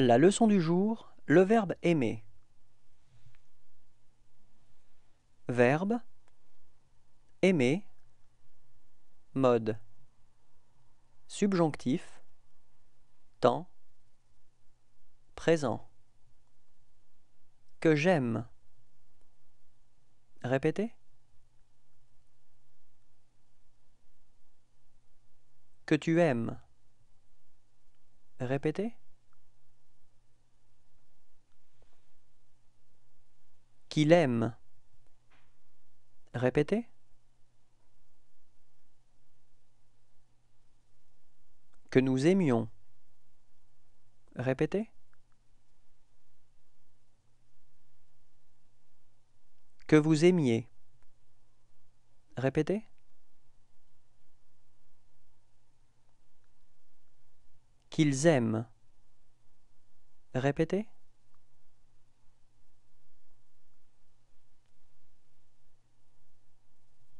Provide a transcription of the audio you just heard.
La leçon du jour, le verbe aimer. Verbe aimer mode subjonctif temps présent que j'aime Répétez que tu aimes Répétez qu'il aime. Répétez. Que nous aimions. Répétez. Que vous aimiez. Répétez. Qu'ils aiment. Répétez.